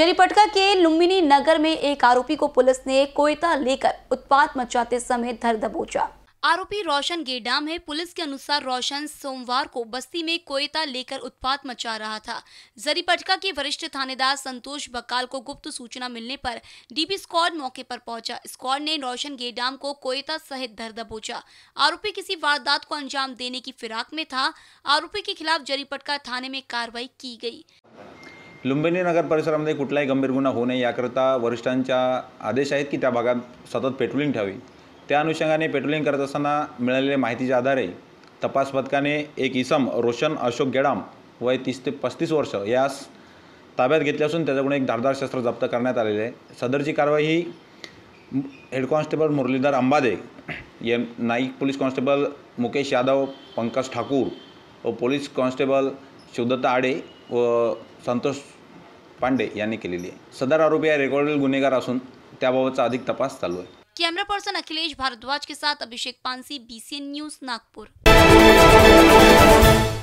जरीपटका के लुम्बिनी नगर में एक आरोपी को पुलिस ने कोयता लेकर उत्पात मचाते समय धर दबोचा आरोपी रोशन गेडाम है पुलिस के अनुसार रोशन सोमवार को बस्ती में कोयता लेकर उत्पात मचा रहा था जरीपटका के वरिष्ठ थानेदार संतोष बकाल को गुप्त सूचना मिलने पर डीपी स्क्वाड मौके पर पहुंचा स्क्वाड ने रोशन गेडाम को कोयता सहित धर दबोचा आरोपी किसी वारदात को अंजाम देने की फिराक में था आरोपी के खिलाफ जरीपटका थाने में कार्रवाई की गयी लुंबिनी नगर परिसरामध्ये कुठलाही गंभीर गुन्हा होऊ नये याकरता वरिष्ठांच्या आदेश आहेत की त्या भागात सतत पेट्रोलिंग ठेवावी त्या अनुषंगाने पेट्रोलिंग करत असताना मिळालेल्या माहितीच्या आधारे तपास पथकाने एक इसम रोशन अशोक गेडाम वय तीस ते पस्तीस वर्ष यास ताब्यात घेतले असून त्याच्याकडून एक धारदार शस्त्र जप्त करण्यात आलेले आहे सदरची कारवाई ही हेड कॉन्स्टेबल मुरलीधर अंबादे या नाईक पोलीस कॉन्स्टेबल मुकेश यादव पंकज ठाकूर व पोलीस कॉन्स्टेबल शुद्धता आडे व संतोष पांडे यांनी केलेली आहे सदर आरोपी हा रेकॉर्डेड गुन्हेगार असून त्याबाबतचा अधिक तपास चालू आहे कॅमेरा पर्सन अखिलेश भारद्वाज के साथ अभिषेक पानसी बीसीएन न्यूज नागपूर